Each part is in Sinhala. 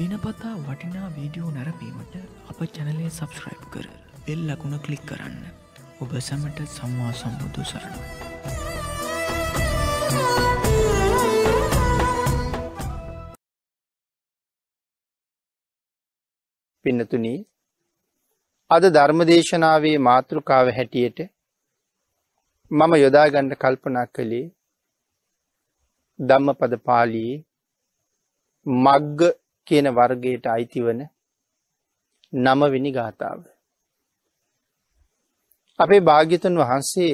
දිනපතා වටිනා වීඩියෝ නැරපීමට අප චැනලේ සබස්ක්‍රයිබ් කර වෙල් ලකුණ කලික් කරන්න ඔබ සැමට සම්වා සම්බුදු සරණ. පින්නතුනී අද ධර්මදේශනාවේ මාතෘකාව හැටියට මම යොදාගණ්ඩ කල්පනා කළේ ධම්ම පද පාලී මග්ග කියන වර්ගයට අයිතිවන නමවෙනි ගාථාව. අපේ භාග්‍යතුන් වහන්සේ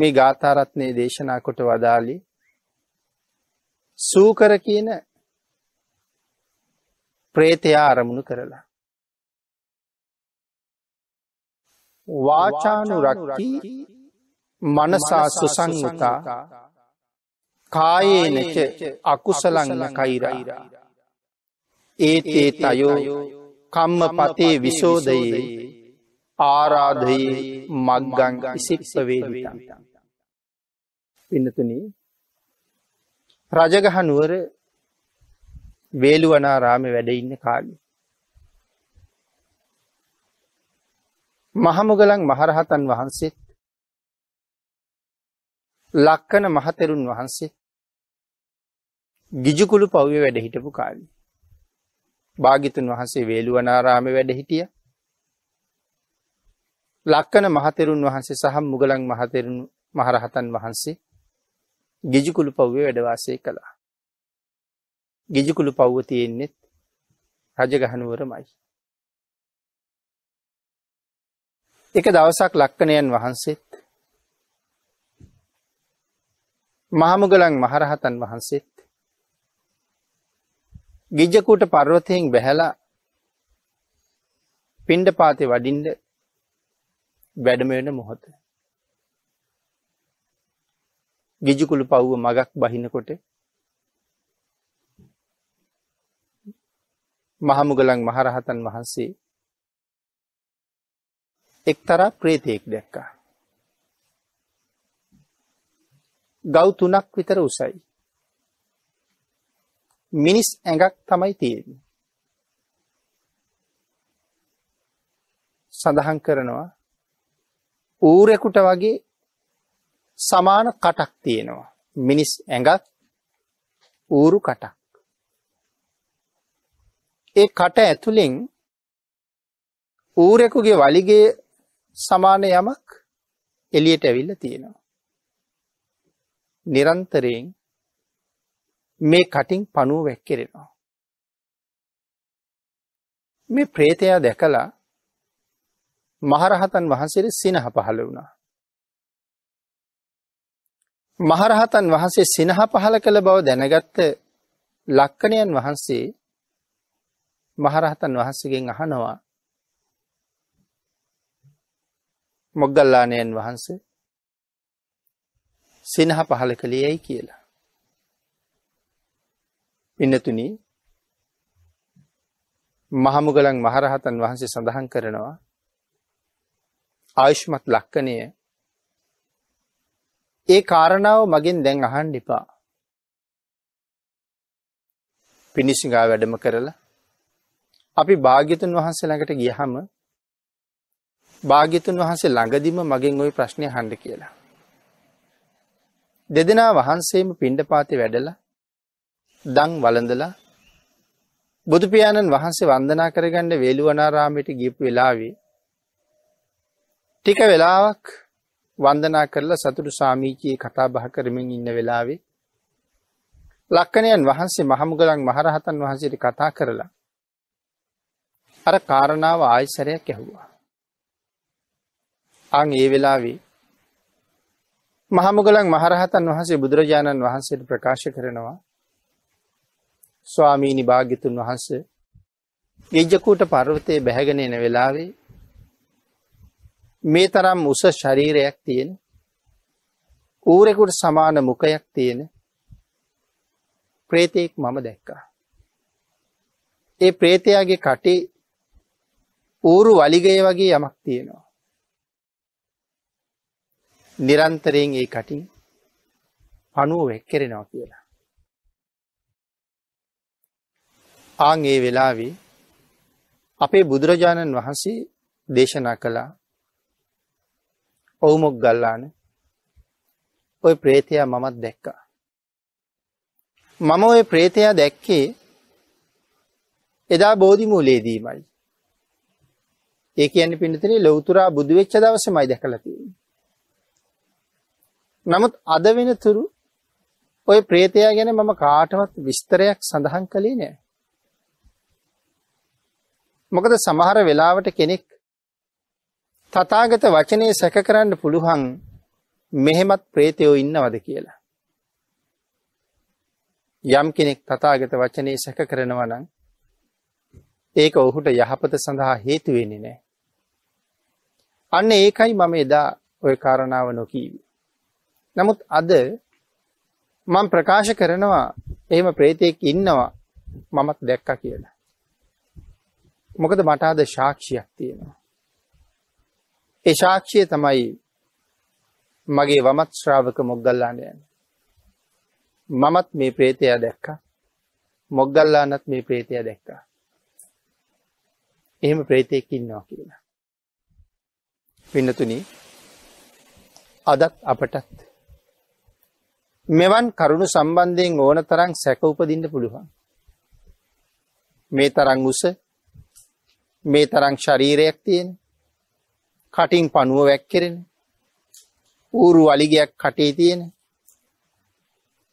මේ ගාථාරත්නය දේශනා කොට වදාලි සූකර කියන ප්‍රේතයා අරමුණු කරලා. වාචානු රක්කි මනසා සුසංගතා කායේනච අකුසලංග කයිරයිරා ඒතේ තයෝ කම්මපතේ විශෝධයේ ආරාධයේ මක්ගංග ඉසික්ෂවේදිතන්. පින්නතුනී රජගහ නුවර වේලුවනාරාමේ වැඩ ඉන්න කාලේ මහමුගලන් මහරහතන් වහන්සේත් ලක්කන මහතෙරුන් වහන්සේ ගිජුකුළු පව්වේ වැඩ හිටපු කාලේ භාගිතුන් වහන්සේ වේළුවනාරාමේ වැඩ හිටියා. ලක්කන මහතෙරුන් වහන්සේ සහ මුගලන් මහතෙරුන් මහරහතන් වහන්සේ ගිජිකුළු පව්වේ වැඩ වාසය කළා. ගිජිකුළු පව්ව තියෙන්නේ රජගහනුවරමයි. එක දවසක් ලක්කනයන් වහන්සේත් මහමුගලන් මහරහතන් වහන්සේත් ගිජ්ජකූට පර්වතයෙන් බැහැලා පින්ඩ පාතේ වඩින්ඩ වැඩම වෙන මොහොත. ගිජුකුළු පව්ව මගක් බහිනකොට මහමුගලන් මහරහතන් වහන්සේ එක්තරා ප්‍රේතයෙක් දැක්කා. ගෞ තුනක් විතර උසයි. මිනිස් ඇඟක් තමයි තියෙන්නේ. සඳහන් කරනවා ඌරෙකුට වගේ සමාන කටක් තියෙනවා. මිනිස් ඇඟත් ඌරු කටක්. ඒ කට ඇතුලෙන් ඌරෙකුගේ වලිගේ සමාන යමක් එළියට ඇවිල්ලා තියෙනවා. නිරන්තරයෙන් මේ කටින් පණුව වැක්කෙරෙනවා. මේ ප්‍රේතයා දැකලා මහරහතන් වහන්සේට සිනහ පහළ වුණා. මහරහතන් වහන්සේ සිනහ පහළ කළ බව දැනගත්ත ලක්කණයන් වහන්සේ මහරහතන් වහන්සේගෙන් අහනවා මොග්ගල්ලානයන් වහන්ස සිනහ පහළ කළේ ඇයි කියලා. පින්නතුනි මහමුගලන් මහරහතන් වහන්සේ සඳහන් කරනවා ආයුෂ්මත් ලක්කනය ඒ කාරණාව මගෙන් දැන් අහන් ඩිපා පිණිසිගා වැඩම කරලා අපි භාග්‍යතුන් වහන්සේ ළඟට ගියහම භාග්‍යතුන් වහන්සේ ළඟදිම මගෙන් ওই ප්‍රශ්නය හඬ කියලා. දෙදෙනා වහන්සේම පිණ්ඩපාතේ වැඩලා දන් වළඳලා බුදු පියාණන් වහන්සේ වන්දනා කරගන්න වේළුවනාරාමයට ගියපු වෙලාවේ ටික වෙලාවක් වන්දනා කරලා සතුටු සාමීචී කතා බහ කරමින් ඉන්න වෙලාවේ ලක්කණයන් වහන්සේ මහමුගලන් මහරහතන් වහන්සේට කතා කරලා අර කාරණාව ආයිසරයක් ඇහුවා. අං ඒ වෙලාවේ මහමුගලන් මහරහතන් වහන්සේ බුදුරජාණන් වහන්සේට ප්‍රකාශ කරනවා ස්වාමීනි භාග්‍යතුන් වහන්ස ගෙජ්ජකූට පර්වතය බැහැගෙන එන වෙලාවේ මේ තරම් උස ශරීරයක් තියෙන ඌරෙකුට සමාන මුකයක් තියෙන ප්‍රේතයෙක් මම දැක්කා. ඒ ප්‍රේතයාගේ කටේ ඌරු වලිගය වගේ යමක් තියෙනවා. නිරන්තරයෙන් ඒ කටින් අනුව වැක්කෙරෙනවා කියලා. ආන් ඒ වෙලාවේ අපේ බුදුරජාණන් වහන්සේ දේශනා කළා ඔවුමොක් ගල්ලාන ඔය ප්‍රේතයා මමත් දැක්කා මම ඔය ප්‍රේතයා දැක්කේ එදා බෝධි මූලයේදීමයි ඒ කියන්නේ පින්නතනේ ලෞතුරා බුදු වෙච්ච දවසේමයි දැකලා තියෙන්නේ නමුත් අද වෙනතුරු ඔය ප්‍රේතයා ගැන මම කාටවත් විස්තරයක් සඳහන් කළේ නෑ මොකද සමහර වෙලාවට කෙනෙක් තථාගත වචනේ සැක කරන්න පුළුවන් මෙහෙමත් ප්‍රේතයෝ ඉන්නවද කියලා. යම් කෙනෙක් තථාගත වචනේ සැක කරනවා නම් ඒක ඔහුට යහපත සඳහා හේතු වෙන්නේ නැහැ. අන්න ඒකයි මම එදා ওই කාරණාව නොකීවි. නමුත් අද මම ප්‍රකාශ කරනවා එහෙම ප්‍රේතෙක් ඉන්නවා මමත් දැක්කා කියලා. මොකද මට අද සාක්ෂියක් තියෙනවා. ඒ සාක්ෂිය තමයි මගේ වමත් ශ්‍රාවක මොග්ගල්ලාන යන. මමත් මේ ප්‍රේතය දැක්කා. මොග්ගල්ලානත් මේ ප්‍රේතය දැක්කා. එහෙම ප්‍රේතයෙක් ඉන්නවා කියලා. පින්නතුනි අදත් අපටත් මෙවන් කරුණු සම්බන්ධයෙන් ඕන තරම් සැක උපදින්න පුළුවන්. මේ තරම් උස මේ තරම් ශරීරයක් තියෙන. කටින් පණුව වැක්කෙරෙන. ඌරු වලිගයක් කටේ තියෙන.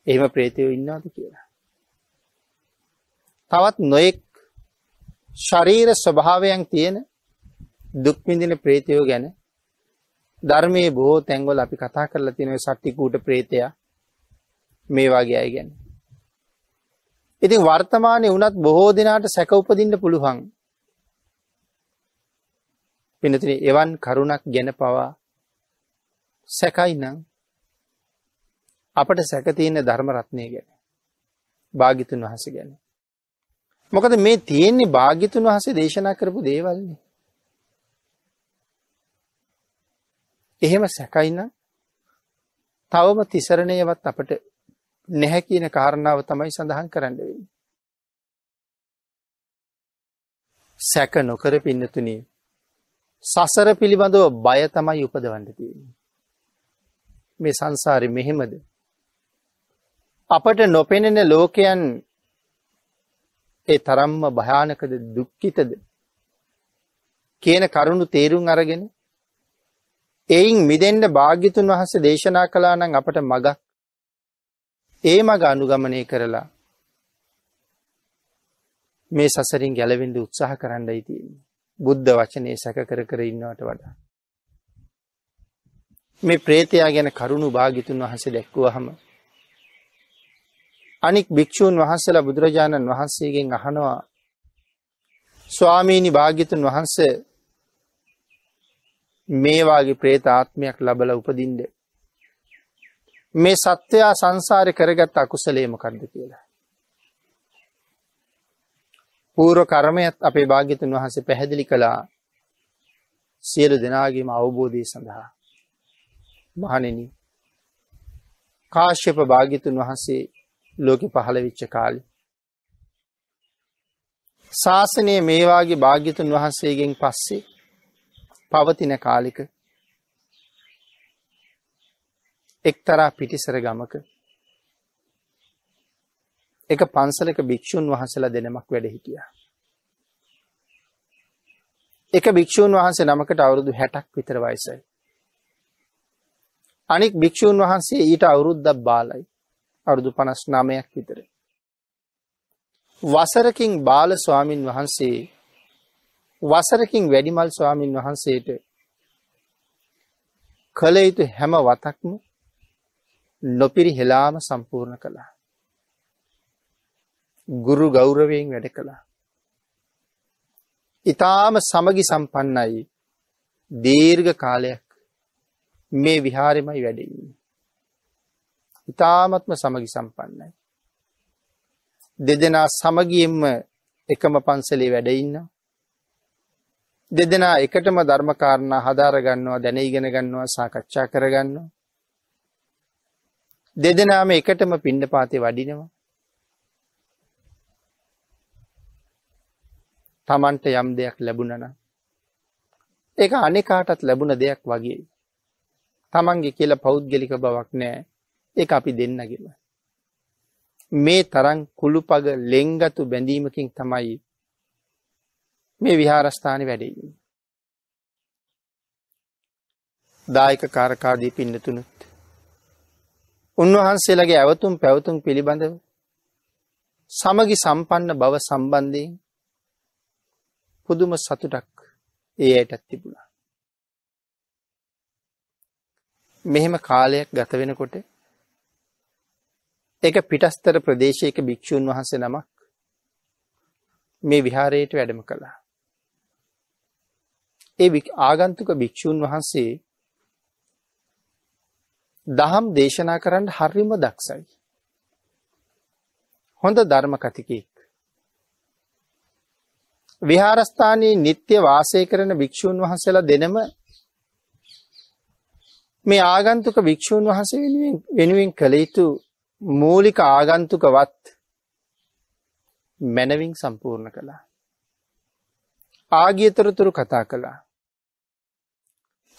එහෙම ප්‍රේතයෝ ඉන්නවද කියලා. තවත් නොයෙක් ශරීර ස්වභාවයන් තියෙන දුක් විඳින ප්‍රේතයෝ ගැන ධර්මයේ බොහෝ තැන්වල අපි කතා කරලා තියෙන සත්තිකූට ප්‍රේතයා මේ වගේ අය ගැන. ඉතින් වර්තමානයේ වුණත් බොහෝ දිනාට සැක උපදින්න පුළුවන්. පිනතින එවන් කරුණක් ගැන පවා සැකයි නම් අපට සැකතියන ධර්මරත්නය ගැන භාගිතුන් වහස ගැන. මොකද මේ තියෙන්නේ භාගිතුන් වහසේ දේශනා කරපු දේවල්න්නේ. එහෙම සැකයින තවම තිසරණයවත් අපට නැහැ කියන කාරණාව තමයි සඳහන් කරන්න වෙන්නේ. සැක නොකර පින්නතුනේ සසර පිළිබඳව බය තමයි උපදවන්න තියෙන්නේ. මේ සංසාරි මෙහෙමද. අපට නොපෙනෙන ලෝකයන් ඒ තරම්ම භයානකද දුක්ඛිතද කියන කරුණු තේරුම් අරගෙන එයින් මිදෙන්න භාග්‍යතුන් වහන්සේ දේශනා කළා නම් අපට මගක් ඒ මග අනුගමනය කරලා මේ සසරින් ගැලවෙන්න උත්සාහ කරන්නයි තියෙන්නේ බුද්ධ වචනේ සැක කර කර ඉන්නවට වඩා. මේ ප්‍රේතයා ගැන කරුණු භාගිතුන් වහන්සේ දැක්වුවහම අනික් භික්ෂූන් වහන්සේලා බුදුරජාණන් වහන්සේගෙන් අහනවා ස්වාමීනි භාග්‍යතුන් වහන්සේ මේ වාගේ പ്രേත ආත්මයක් ලබලා උපදින්න මේ සත්‍යයා සංසාරේ කරගත් අකුසලයේ මොකද්ද කියලා පූර්ව කර්මයත් අපේ භාග්‍යතුන් වහන්සේ පැහැදිලි කළා සියලු දෙනාගේම අවබෝධය සඳහා. මහණෙනි කාශ්‍යප භාග්‍යතුන් වහන්සේ ලෝකෙ පහළ වෙච්ච කාලේ ශාසනය මේ වාගේ භාග්‍යතුන් වහන්සේගෙන් පස්සේ පවතින කාලික එක්තරා පිටිසර ගමක එක පන්සලක භික්ෂුන් වහන්සලා දෙනමක් වැඩ හිටියා. එක භික්ෂූන් වහන්සේ නමකට අවුරුදු 60ක් විතර වයසයි. අනෙක් භික්ෂූන් වහන්සේ ඊට අවුරුද්දක් බාලයි. අවුරුදු 59ක් විතර. වසරකින් බාල ස්වාමින් වහන්සේ වසරකින් වැඩිමල් ස්වාමින් වහන්සේට කළ යුතු හැම වතක්ම නොපිරිහෙලාම සම්පූර්ණ කළා. ගුරු ගෞරවයෙන් වැඩ කළා. ඊටාම සමගි සම්පන්නයි දීර්ඝ කාලයක් මේ විහාරෙමයි වැඩ ඉන්නේ. ඊටාමත්ම සමගි සම්පන්නයි. දෙදෙනා සමගියෙන්ම එකම පන්සලේ වැඩ ඉන්නවා. දෙදෙනා එකටම ධර්ම කාරණා හදාර ගන්නවා දැන ඉගෙන ගන්නවා සාකච්ඡා කර ගන්නවා. දෙදෙනාම එකටම පිණ්ඩපාතේ වඩිනවා. තමන්ට යම් දෙයක් ලැබුණන ඒක අනෙකාටත් ලැබුණ දෙයක් වගේ තමන්ගේ කියලා පෞද්ගලික බවක් නෑ ඒ අපි දෙන්නගෙන මේ තරන් කුළුපග ලෙංගතු බැඳීමකින් තමයි මේ විහාරස්ථානය වැඩෙයි දායක කාරකාදී පින්නතුනුත් උන්වහන්සේලගේ ඇවතුම් පැවතුම් පිළිබඳව සමගි සම්පන්න බව සම්බන්ධයෙන් පුදුම සතුටක් ඒ අයටත් තිබුණා. මෙහෙම කාලයක් ගත වෙනකොට ඒක පිටස්තර ප්‍රදේශයක භික්ෂූන් වහන්සේ නමක් මේ විහාරයට වැඩම කළා. ඒ ආගන්තුක භික්ෂූන් වහන්සේ දහම් දේශනා කරන්න හරිම දක්ෂයි. හොඳ ධර්ම කතිකෙක්. විහාරස්ථානයේ නিত্য වාසය කරන භික්ෂූන් වහන්සේලා දෙනම මේ ආගන්තුක භික්ෂූන් වහන්සේ වෙනුවෙන් වෙනුවෙන් කළ යුතු මූලික ආගන්තුකවත් මනවින් සම්පූර්ණ කළා. ආගියතරතුරු කතා කළා.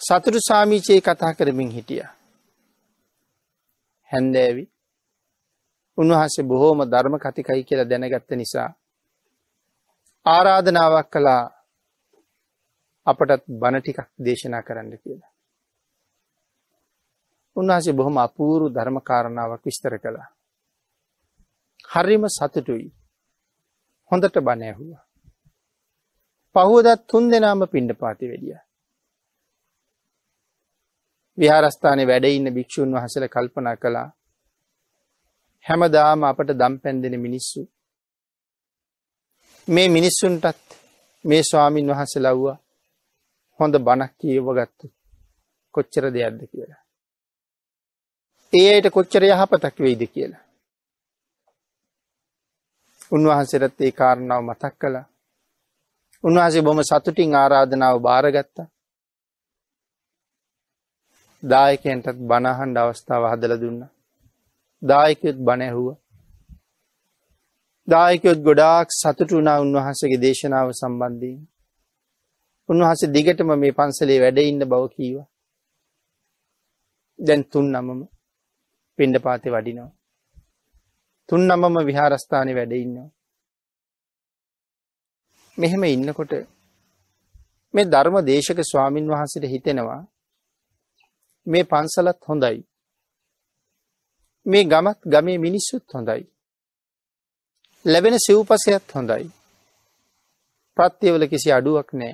සතුරු සාමීචයේ කතා කරමින් හිටියා. හැන්දෑවි උන්වහන්සේ බොහෝම ධර්ම කතිකයි කියලා දැනගත්ත නිසා ආරාධනාවක් කළා අපටත් බණ ටිකක් දේශනා කරන්න කියලා. උන්වහන්සේ බොහොම අපූරු ධර්ම කාරණාවක් විස්තර කළා. හරිම සතුටුයි. හොඳට බණ ඇහුවා. පහුවදා තුන් දෙනාම පිණ්ඩපාතේ වෙඩියා. විහාරස්ථානයේ වැඩ ඉන්න භික්ෂුන් වහන්සේලා කල්පනා කළා හැමදාම අපට දම් පැන් දෙන මිනිස්සු මේ මිනිස්සුන්ටත් මේ ස්වාමීන් වහන්ස ලව්වා හොඳ බණක් කියව ගත්තු කොච්චර දෙයක්ද කියලා. ඒ අයට කොච්චර යහපතක් වෙයිද කියලා. උන්වහන්සේරත් ඒ කාරණාව මතක් කළා. උන්වහන්සේ බොම සතුටින් ආරාධනාව භාරගත්තා. දායකයන්ටත් බණහන්ඩ අවස්ථාව හදල දුන්න. දායකයොත් බණැහුවා දායකයොත් ගොඩාක් සතුටු වුණා උන්වහන්සේගේ දේශනාව සම්බන්ධයෙන්. උන්වහන්සේ දිගටම මේ පන්සලේ වැඩ ඉන්න බව කීවා. දැන් තුන් නමම පිණ්ඩපාතේ වඩිනවා. තුන් නමම විහාරස්ථානේ වැඩ ඉන්නවා. මෙහෙම ඉන්නකොට මේ ධර්ම දේශක ස්වාමින් වහන්සේට හිතෙනවා මේ පන්සලත් හොඳයි. මේ ගමත් ගමේ මිනිස්සුත් හොඳයි. ලැබෙන සිව්පසයත් හොඳයි. ප්‍රත්‍යවල කිසි අඩුවක් නෑ.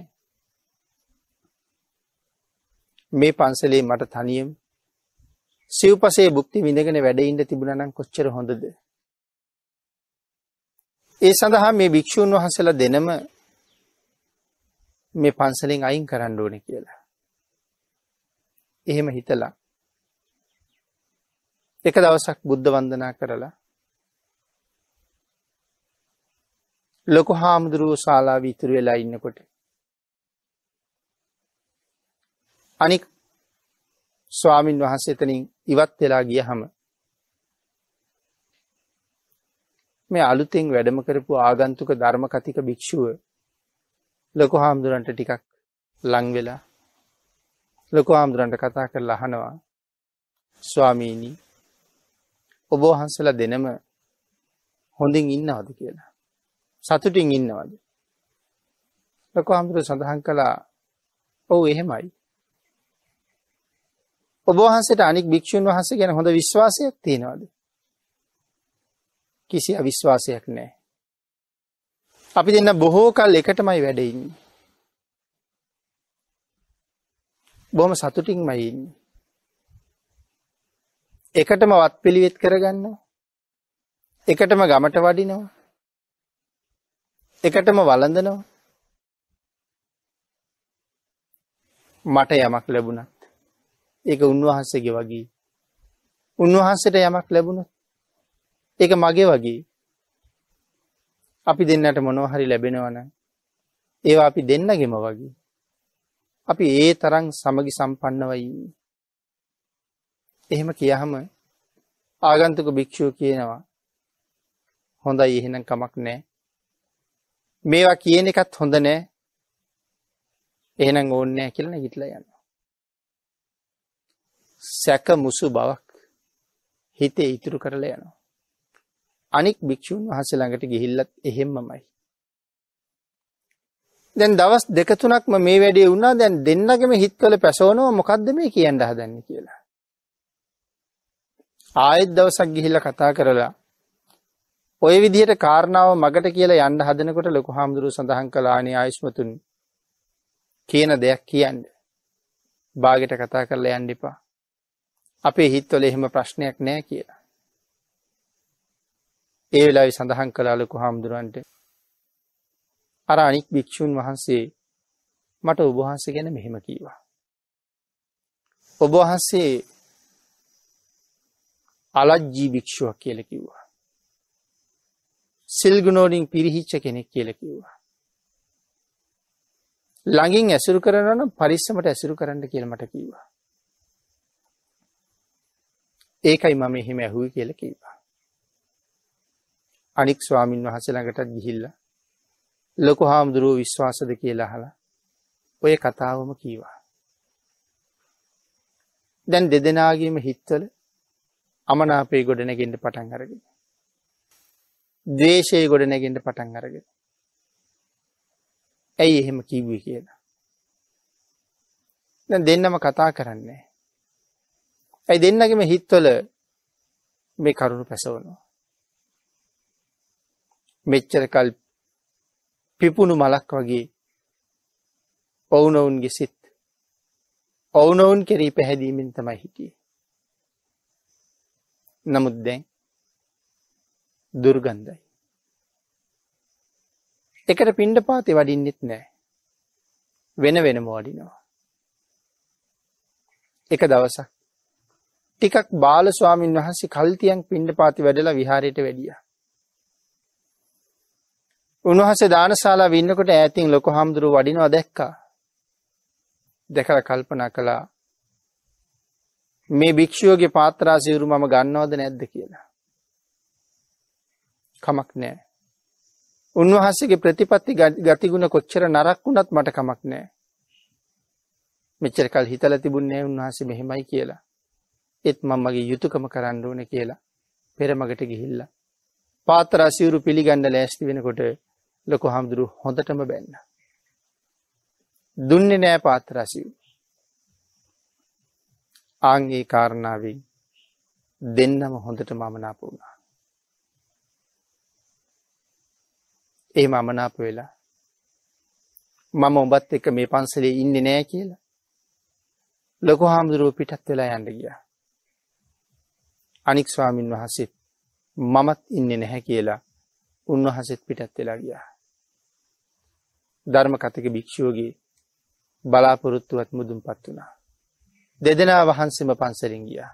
මේ පන්සලේ මට තනියම් සිව්පසේ බුක්ති විඳගෙන වැඩඉන්න තිබුණනම් කොච්චර හොඳද. ඒ සඳහා මේ භික්‍ෂූන් වහන්සලා දෙනම මේ පන්සලෙන් අයින් කරන්න ඕන කියලා. එහෙම හිතලා. එක දවසක් බුද්ධ වන්දනා කරලා ලොකු හාමුදුරුවෝ ශාලාව ඉතුරු වෙලා ඉන්නකොට. අනික් ස්වාමින් වහන්සේ එතනින් ඉවත් වෙලා ගියහම මේ අලුතෙන් වැඩම කරපු ආගන්තුක ධර්ම කතික භික්ෂුව ලොකු හාමුදුරන්ට ටිකක් ලං වෙලා ලොකු හාමුදුරන්ට කතා කරලා අහනවා ස්වාමීනි ඔබ වහන්සලා දෙනම හොඳින් ඉන්නවද කියලා සතුටින් ඉන්නවද? ලොකු අමුතු සඳහන් කළා ඔව් එහෙමයි. ඔබ වහන්සේට අනික් භික්ෂුන් වහන්සේ ගැන හොඳ විශ්වාසයක් තියෙනවද? කිසි අවිශ්වාසයක් නැහැ. අපි දෙන්න බොහෝ කල් එකටමයි වැඩ ඉන්නේ. බොහොම සතුටින්මයි ඉන්නේ. එකටම වත් පිළිවෙත් කරගන්නවා. එකටම ගමට වඩිනවා. එකටම වළඳනවා. මට යමක් ලැබුණත් ඒක උන්වහන්සේගේ වගේ. උන්වහන්සේට යමක් ලැබුණොත් ඒක මගේ වගේ. අපි දෙන්නට මොනවා හරි ලැබෙනවනම් ඒවා අපි දෙන්නගෙම වගේ. අපි ඒ තරම් සමගි සම්පන්නවයි. එහෙම කියහම ආගන්තුක භික්ෂුව කියනවා හොඳයි එහෙනම් කමක් නැහැ. මේවා කියන එකත් හොඳ නෑ එහෙනම් ඕන්නෑ කියලන හිටලා යන්න. සැක මුසු බවක් හිතේ ඉතුරු කරලා යනවා. අනික් භික්‍ෂූන් වහස ළඟට ගිහිල්ලත් එහෙම්මමයි. දැන් දවස් දෙක තුනක්ම මේ වැඩේ වුණා දැන් දෙන්නගෙම හිත්වල පැසවනවා මොකද්ද මේ කියන්න හදන්නේ කියලා. ආයෙත් දවසක් ගිහිල්ලා කතා කරලා ওই විදිහට කාරණාව මගට කියලා යන්න හදනකොට ලොකු හාමුදුරුව සඳහන් කළානේ ආයුෂ්මතුන් කියන දෙයක් කියන්න. බාගෙට කතා කරලා යන්න එපා. අපේ හිත්වල එහෙම ප්‍රශ්නයක් නෑ කියලා. ඒ වෙලාවේ සඳහන් කළා ලොකු හාමුදුරන්ට අර අනික් භික්ෂුන් වහන්සේ මට ඔබ වහන්සේ ගැන මෙහෙම කීවා. ඔබ වහන්සේ අලජ්ජී භික්ෂුවක් කියලා කිව්වා. සිල්ගුණෝලින් පිරිහිච්ච කෙනෙක් කියලා කිව්වා. ළඟින් ඇසුරු කරනවා නම් පරිස්සමට ඇසුරු කරන්න කියලා මට කිව්වා. ඒකයි මම එහෙම ඇහුවේ කියලා කිව්වා. අනික් ස්වාමින් වහන්සේ ළඟටත් ගිහිල්ලා ලොකු හාමුදුරුවෝ විශ්වාසද කියලා අහලා ඔය කතාවම කීවා. දැන් දෙදෙනාගේම හිත්වල අමනාපේ ගොඩනගෙන්න පටන් අරගෙන ද්වේෂය ගොඩ නැගෙන්න පටන් අරගෙන. ඇයි එහෙම කිව්වේ කියලා. දැන් දෙන්නම කතා කරන්නේ. ඇයි දෙන්නගෙම හිත්වල මේ කරුණු පැසවනවා. මෙච්චර කල් පිපුණු මලක් වගේ ඔවුනොවුන්ගේ සිත් ඔවුනොවුන් කෙරී පැහැදීමෙන් තමයි හිටියේ. නමුත් දැන් දුර්ගන්ධයි. එකට පිණ්ඩ පාති වඩින්නෙත් නෑ. වෙන වෙනම වඩිනවා. එක දවසක්. ටිකක් බාල ස්වාමීන් වහන්සේ කල්තියන් පිණ්ඩ පාති වැඩලා විහාරයට වැඩිය. උන්වහස දානශලා වින්නකොට ඇතින් ලොක හාමුදුරු වඩිනවා දැක්කා. දැකල කල්පනා කළා මේ භික්‍ෂුවගේ පාත්‍රා සිවරු මම ගන්නවද නැද්ද කියලා. කමක් නෑ. උන්වහන්සේගේ ප්‍රතිපත්ති ගතිගුණ කොච්චර නරක් වුණත් මට කමක් නෑ. මෙච්චර කල් හිතලා තිබුණේ උන්වහන්සේ මෙහෙමයි කියලා. ඒත් මම මගේ යුතුයකම කරන්න ඕනේ කියලා පෙරමගට ගිහිල්ලා පාත්‍ර අසිරු පිළිගන්න ලෑස්ති වෙනකොට ලොකු හාමුදුරු හොඳටම බැන්න. දුන්නේ නෑ පාත්‍ර අසිරු. ආන්ගේ කාරණාවෙන් දෙන්නම හොඳට මමනාප වුණා. ඒ මමනාප වෙලා මම ඔබත් එක්ක මේ පන්සලේ ඉන්නේ නෑ කියලා ලොකු හාමුදුරුව පිටත් වෙලා යන්න ගියා අනික් ස්වාමින් වහන්සේත් මමත් ඉන්නේ නැහැ කියලා උන්වහන්සේත් පිටත් වෙලා ගියා ධර්ම කතික භික්ෂුවගේ බලාපොරොත්තුවත් මුදුන්පත් වුණා දෙදෙනා වහන්සේම පන්සලින් ගියා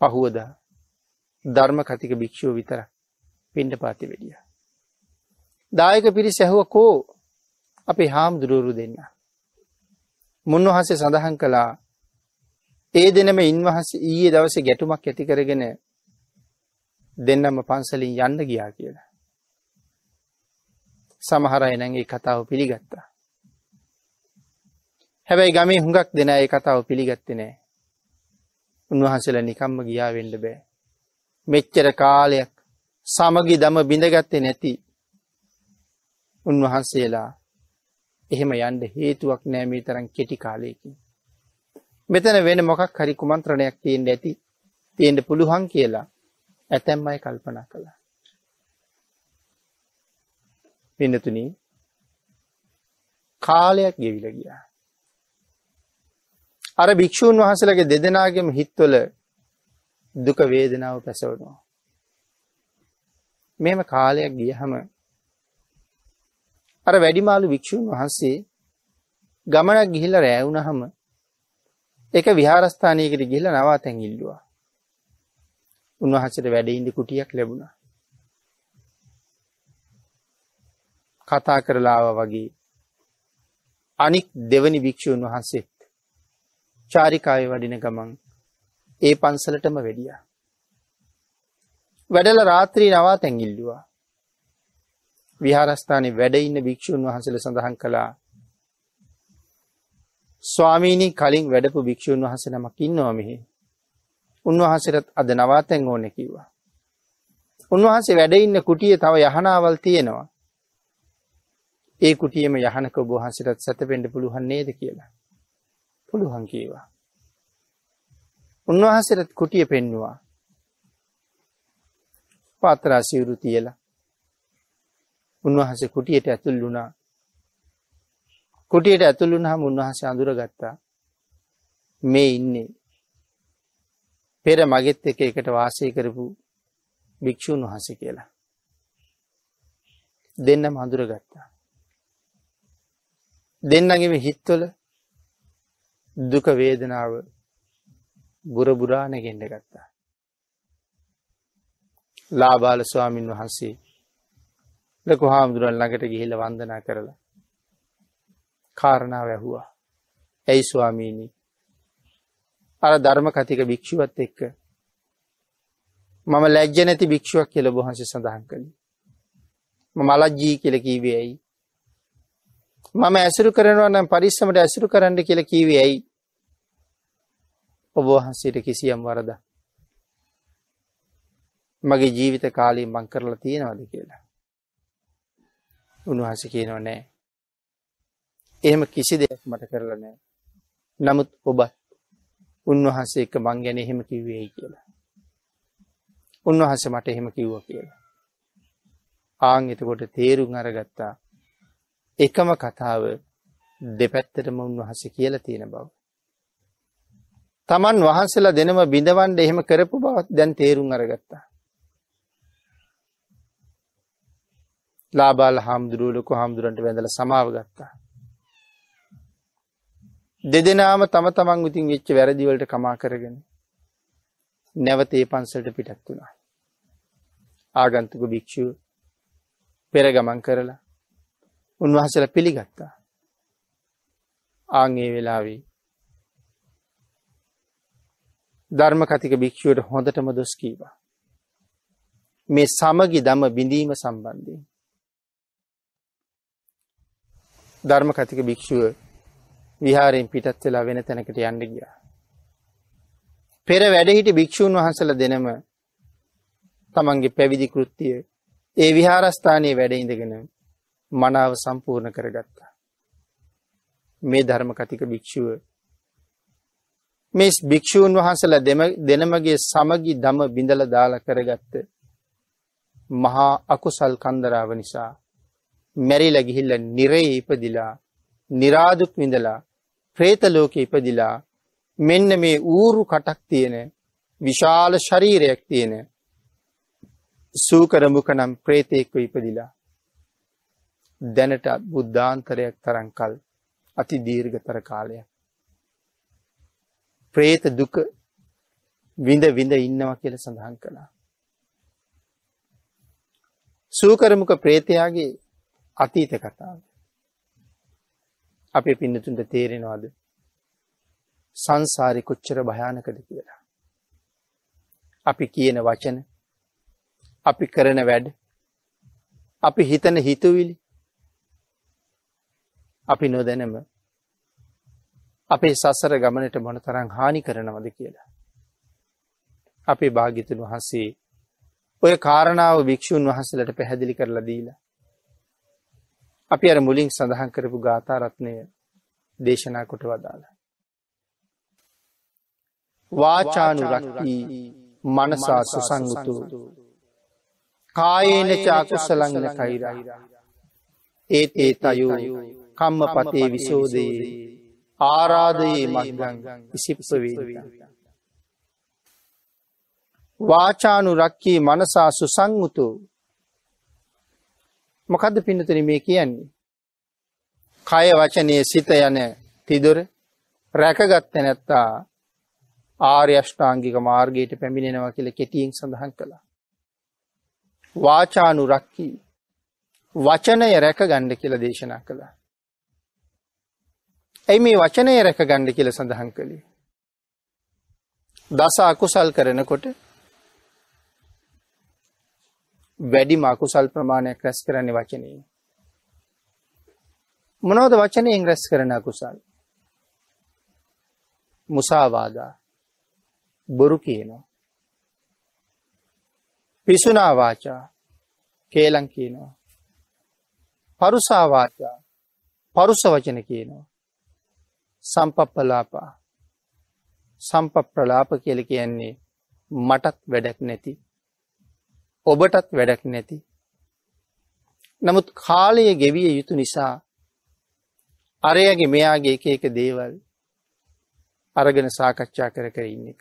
පහුවදා ධර්ම කතික භික්‍ෂූ විතර පින්ඩ පාති වෙඩිය. දායක පිරි සැහුව කෝ අපේ හාමුදුරුවරු දෙන්න. මුන්වහන්සේ සඳහන් කළා ඒ දෙනම ඉන්වහස ඊයේ දවස ගැටුමක් ඇති කරගෙන දෙන්නම පන්සලින් යන්න ගියා කියලා. සමහර එනගේ කතාව පිළිගත්තා. හැබැයි ගමේ හුඟක් දෙන ඒ කතාව පිළිගත්තේ නෑ. උන්වහන්සේලා නිකම්ම ගියා වෙන්න බෑ. මෙච්චර කාලයක් සමගි දම බිඳගත්තේ නැති උන්වහන්සේලා එහෙම යන්ඩ හේතුවක් නෑමී තරම් කෙටි කාලයකින්. මෙතන වෙන මොකක් හරි කුමන්ත්‍රණයක් තියෙන් ඇති තියෙන්ට පුළුවන් කියලා ඇතැම්මයි කල්පනා කළා. පින්නතුන කාලයක් ගෙවිල ගියා. අර භික්‍ෂූන් වහසලගේ දෙදෙනගේම හිත්වල දුක වේදනාව පැසවනවා. මෙහෙම කාලයක් ගියහම අර වැඩිමාළු භික්ෂුන් වහන්සේ ගමනක් ගිහිල්ලා රැ වුණහම ඒක විහාරස්ථානයකට ගිහිල්ලා නවාතැන් ඉල්ලුවා. උන්වහන්සේට වැඩ ඉඳි කුටියක් ලැබුණා. කතා කරලා වගේ අනික් දෙවනි භික්ෂුන් වහන්සේත් චාරිකාවේ වඩින ගමන් ඒ පන්සලටම වෙඩියා. වැඩල රාත්‍රී නවා තැඟිල්ලුවා. විහාරස්ථානයේ වැඩ ඉන්න භික්ෂුන් වහන්සේලා සඳහන් කළා ස්වාමීනි කලින් වැඩපු භික්ෂුන් වහන්සේ නමක් ඉන්නවා මෙහි. උන්වහන්සේට අද නවාතැන් ඕනේ කිව්වා. උන්වහන්සේ වැඩ ඉන්න කුටියේ තව යහනාවල් තියෙනවා. ඒ කුටියේම යහනක ඔබ වහන්සේට සැතපෙන්න පුළුවන් නේද කියලා. පුළුවන් කීවා. උන්වහන්සේට කුටිය පෙන්නවා. පාත්‍රා සිවුරු තියලා. උන්වහන්සේ කුටියට ඇතුල් වුණා. කුටියට ඇතුල් වුණාම උන්වහන්සේ අඳුරගත්තා. මේ ඉන්නේ පෙර මගෙත් එක එකට වාසය කරපු භික්‍ෂූන් වහන්සේ කියලා. දෙන්නම හඳුරගත්තා. දෙන්නගේම හිත්වල දුක වේදනාව බුරබුරා නැගෙන්ඩ ගත්තා. ලාබාල ස්වාමීන් වහන්සේ ලකු හාමුදුරන් ළඟට ගිහිල වන්දනා කරලා කාරණාව ඇහුවා. ඇයි ස්වාමීණී අර ධර්ම කතික භික්ෂුවත් එක්ක මම ලැජ්ජ නැති භික්ෂුවක් කියල බොහන්ස සඳහන් කළින් මම අලජ්ජී කියල කීවේ ඇයි මම ඇසුරු කරනවා නම් පරිස්සමට ඇසුරු කරන්න කියල කීවේ ඇයි ඔබ වහන්සේට කිසියම් වරද මගේ ජීවිත කාලේ මං කරලා තියෙනවද කියලා. උන්වහන්සේ කියනවා නෑ. එහෙම කිසි දෙයක් මට කරලා නෑ. නමුත් ඔබ උන්වහන්සේ එක්ක මං ගැන එහෙම කිව්වේයි කියලා. උන්වහන්සේ මට එහෙම කිව්වා කියලා. ආන් එතකොට තේරුම් අරගත්තා. එකම කතාව දෙපැත්තටම උන්වහන්සේ කියලා තියෙන බව. තමන් වහන්සලා දෙනම බිඳවන්ඩ එහෙම කරපු බවත් දැන් තේරුම් අරගත්තා. ලාබාල හාමුදුරුවලොකු හාමුදුරන්ට වැඳල සමාව ගත්තා. දෙදෙනම තම තමන් ඉතින් වෙච්ච වැරදිවලට කමා කරගෙන නැවත ඒ පන්සලට පිටත් වුණා. ආගන්තුක භික්‍ෂූ පෙර ගමන් කරලා උන්වහසල පිළිගත්තා. ආංගේ වෙලාවී ධර්ම කතික භික්‍ෂුවට හොඳටම දොස් කීවා. මේ සමගි දම බිඳීම සම්බන්ධී. ධර්ම කතික භික්‍ෂුව විහාරයෙන් පිටත් වෙලා වෙන තැනකට යන්න ගියා. පෙර වැඩහිට භික්‍ෂූන් වහන්සල දෙනම තමන්ගේ පැවිදි කෘත්තිය ඒ විහාරස්ථානයේ වැඩඉඳගෙන මනාව සම්පූර්ණ කරගත්තා. මේ ධර්ම කතික භික්‍ෂුව මේ භික්ෂූන් වහන්සලා දෙනමගේ සමගි දම බිඳල දාලා කරගත්ත මහා අකුසල් කන්දරාව නිසා මැරිලා ගිහිල්ලා නිරේ ඉපදිලා නිරාදුක් විඳලා പ്രേත ලෝකේ ඉපදිලා මෙන්න මේ ඌරු කටක් තියෙන විශාල ශරීරයක් තියෙන සූකර මුඛ නම් പ്രേතෙක්ව ඉපදිලා දැනට බුද්ධාන්තරයක් තරම් කල් අති දීර්ඝතර කාලයක් ප්‍රේත දුක විඳ විඳ ඉන්නවා කියලා සඳහන් කළා. සූකරමුක ප්‍රේතයාගේ අතීත කතාව. අපේ පින්නතුන්ට තේරෙනවද? සංසාරේ කොච්චර භයානකද කියලා. අපි කියන වචන, අපි කරන වැඩ, අපි හිතන හිතුවිලි අපි නොදැනම අපේ සසර ගමනට මොනතරං හානි කරනවද කියලා. අපේ භාගිතන් වහන්සේ ඔය කාරණාව භික්‍ෂූන් වහසලට පැහැදිලි කරලා දීලා. අපි අර මුලින් සඳහන් කරපු ගාථරත්නය දේශනා කොට වදාලා. වාචානු රක්ී මනසා සුසංගුතු කායේනචාකුසලංගන කයිරහිර ඒත් ඒ අයෝ කම්ම පතේ විසෝදයේ ආරාධයේ මක්ගං ඉසිප්ස වේදිතා. වාචානු රක්කී මනසා සුසංගුතු මොකද පිනතන මේ කියන්නේ. කය වචනය සිත යන තිදුර රැකගත්ත නැත්තා ආර්යෂ්ඨාංගික මාර්ගයට පැමිණෙනවා කියල කෙටියෙන් සඳහන් කළා. වාචානු රක්කී වචනය රැක ගණ්ඩ කියල දේශනා කළා. ඇයි මේ වචනය රැක ගණ්ඩ කියල සඳහන් කළේ. දස අකුසල් කරනකොට වැඩිම අකුසල් ප්‍රමාණයක් රැස් කරන්නේ වචනයෙන්. මොනෝද වචනයෙන් රැස් කරන අකුසල්. මුසාවාදා බොරු කියනවා. පිසුනාවාචා කේලං කියනවා. පරුසාවාචා පරුස වචන කියනවා. සම්පප්පලාපා සම්පප්‍රලාප කියල කියන්නේ මටත් වැඩක් නැති ඔබටත් වැඩක් නැති නමුත් කාලය ගෙවිය යුතු නිසා අරයගේ මෙයාගේ එක එක දේවල් අරගෙන සාකච්ඡා කර කර ඉන්න එක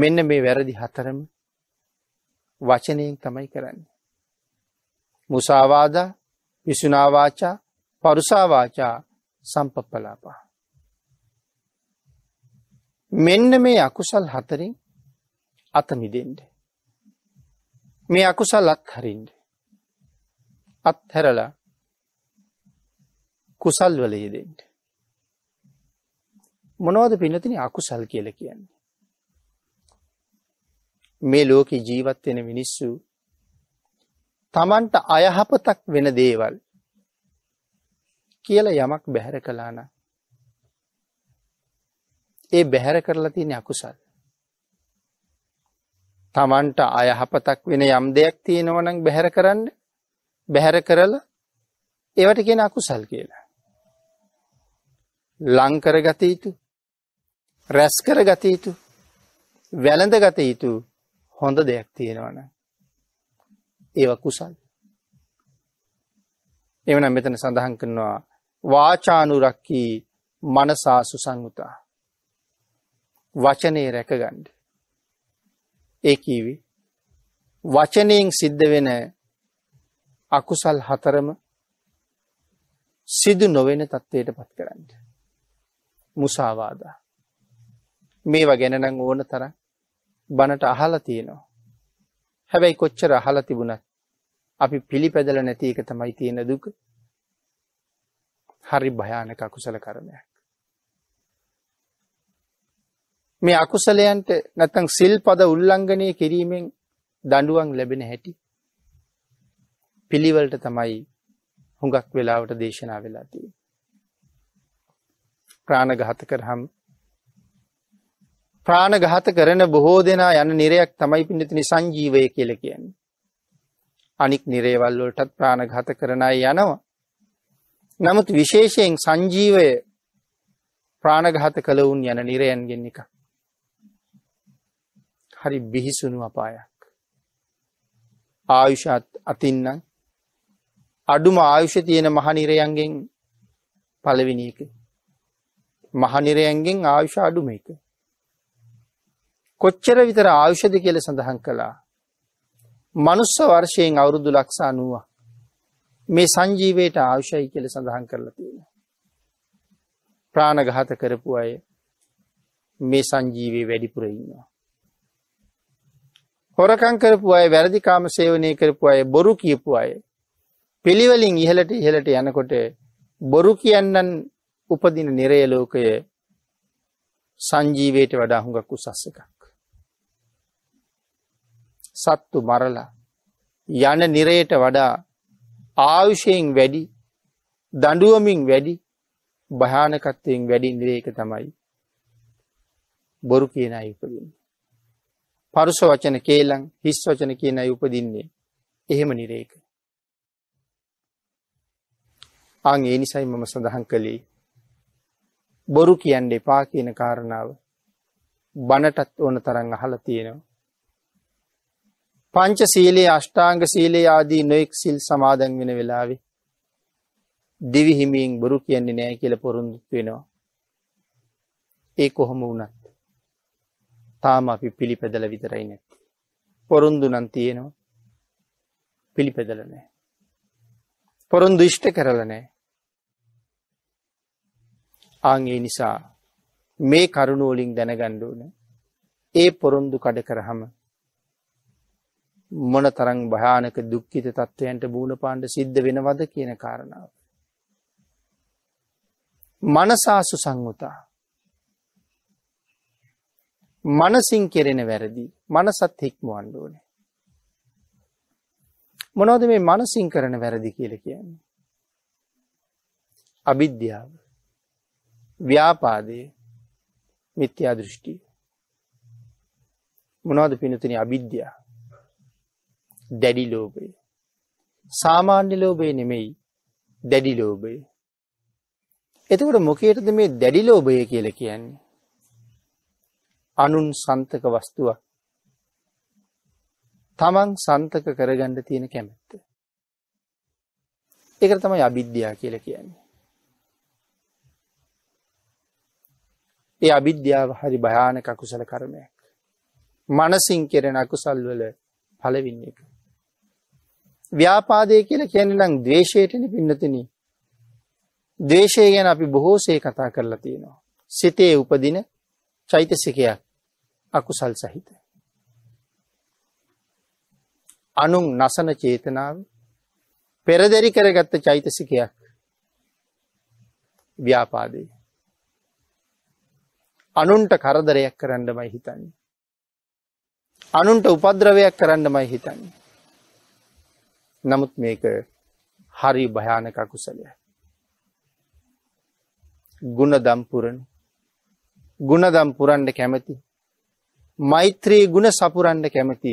මෙන්න මේ වැරදි හතරම වචනයෙන් තමයි කරන්න මුසාවාදා විසුනාවාචා පරුසාවාචා සම්පප්පලාපා. මෙන්න මේ අකුසල් හතරින් අත මිදෙන්ට. මේ අකුසල් අත්හරින්ට. අත්හැරලා කුසල් වල යෙදෙන්ට. මොනවද පිනතින අකුසල් කියල කියන්නේ. මේ ලෝකෙ ජීවත්වෙන මිනිස්සු Tamanට අයහපතක් වෙන දේවල් කියලා යමක් බැහැර කළා නම් ඒ බැහැර කරලා තියෙන අකුසල් තමන්ට අයහපතක් වෙන යම් දෙයක් තියෙනවා නම් බැහැර කරන්න බැහැර කරලා ඒවට කියන අකුසල් කියලා ලං කරගත යුතු රැස් කරගත යුතු වැළඳ ගත යුතු හොඳ දෙයක් තියෙනවා නම් ඒව කුසල්. එවනම් මෙතන සඳහන් කරනවා වාචානුරක්කී මනසා සුසංගුතා. වචනය රැකගණ්ඩ. ඒකීවි වචනයෙන් සිද්ධ වෙන අකුසල් හතරම සිදු නොවෙන තත්ත්වයට පත් කරන්න. මුසාවාදා. මේවා ගැනනම් ඕන තර බණට අහලා තියෙනවා. හැබැයි කොච්චර අහලා තිබුණත් අපි පිළිපැදලා නැති එක තමයි තියෙන දුක. හරි භයානක අකුසල කර්මයක්. මේ අකුසලයන්ට නැත්නම් සිල්පද උල්ලංඝනය කිරීමෙන් දඬුවම් ලැබෙන හැටි පිළිවෙලට තමයි හුඟක් වෙලාවට දේශනා වෙලා තියෙන්නේ. ප්‍රාණඝාත කරහම් ප්‍රාණඝාත කරන බොහෝ දෙනා යන නිරයක් තමයි පින්නතිනි සංජීවය කියලා කියන්නේ. අනික් නිරේවල් වලටත් ප්‍රාණඝාත කරන අය යනවා. නමුත් විශේෂයෙන් සංජීවය ප්‍රාණඝාත කළවුන් යන නිරයන්ගෙන් එක. හරි බිහිසුණු අපායක්. ආයුෂත් අතින්නම් අඩුම ආයුෂ තියෙන මහනිරයන්ගෙන් පළවෙනි එක. මහනිරයන්ගෙන් ආයුෂ අඩුම එක. කොච්චර විතර ආයුෂද කියල සඳහන් කළා. මනුස්ස වර්ෂයෙන් අවුරුදු ලක්ෂ අනුවක් මේ සංජීවයට ආවුෂයි කියල සඳහන් කරලා තියෙන. ප්‍රාණගහත කරපු අය මේ සංජීවී වැඩිපුර ඉන්නවා. හොරකං කරපු අය වැරදිකාම සේවනය කරපු අය බොරු කියපු අය පිළිවලින් ඉහලට ඉහලට යනකොට බොරු කියන්නන් උපදින නිරය ලෝකය සංජීවයට වඩා හුඟක් උසස්සකක්. සත්තු මරලා යන නිරයට වඩා ආයුෂයෙන් වැඩි දඩුවමින් වැඩි භයානකත්වයෙන් වැඩි නිරේක තමයි බොරු කියන අය උපදින්නේ. පරුස වචන කේලං හිස් වචන කියන අය උපදින්නේ එහෙම නිරේක. ආන් ඒ නිසයි මම සඳහන් කළේ බොරු කියන්න එපා කියන කාරණාව බණටත් ඕන තරම් අහලා තියෙනවා. පංච සීලයේ අෂ්ඨාංග සීලයේ ආදී නොයෙක් සිල් සමාදන් වෙන වෙලාවේ දිවි හිමියෙන් බොරු කියන්නේ නැහැ කියලා පොරොන්දු වෙනවා. ඒ කොහොම වුණත් තාම අපි පිළිපැදලා විතරයි නැත්තේ. පොරොන්දු නම් තියෙනවා. පිළිපැදලා නැහැ. පොරොන්දු ඉෂ්ට කරලා නැහැ. ආන් ඒ නිසා මේ කරුණ වලින් දැනගන්න ඕනේ. ඒ පොරොන්දු කඩ කරාම මොනතරම් භයානක දුක්ඛිත තත්වයන්ට බූලපාණ්ඩ සිද්ධ වෙනවද කියන කාරණාව. මනසාසු සංගතා. මනසින් කෙරෙන වැරදි මනසත් හික්මවන්න ඕනේ. මොනවද මේ මනසින් කරන වැරදි කියලා කියන්නේ? අවිද්‍යාව, ව්‍යාපාදේ, මිත්‍යා දෘෂ්ටි. මොනවද පිනතුනේ අවිද්‍යාව? දැඩි ලෝභය. සාමාන්‍ය ලෝභය නෙමෙයි දැඩි ලෝභය. එතකොට මොකේද මේ දැඩි ලෝභය කියලා කියන්නේ? අනුන් සන්තක වස්තුවක්. තමන් සන්තක කරගන්න තියෙන කැමැත්ත. ඒකට තමයි අවිද්‍යාව කියලා කියන්නේ. ඒ අවිද්‍යාව හරි භයානක අකුසල කර්මයක්. මනසින් කෙරෙන අකුසල් වල පළවෙනි එක. ව්‍යාපාදේ කියලා කියන්නේ නම් ද්වේෂයටනේ පින්නතිනි. ද්වේෂය ගැන අපි බොහෝසේ කතා කරලා තියෙනවා. සිතේ උපදින චෛතසිකයක් අකුසල් සහිතයි. අනුන් නසන චේතනාව පෙරදරි කරගත්ත චෛතසිකයක් ව්‍යාපාදේ. අනුන්ට කරදරයක් කරන්නමයි හිතන්නේ. අනුන්ට උපද්‍රවයක් කරන්නමයි හිතන්නේ. නමුත් මේක හරි භයානක කුසලය. ගුණ දම්පුරණ ගුණ දම්පුරන්ඩ කැමති මෛත්‍රයේ ගුණ සපුරන්ඩ කැමති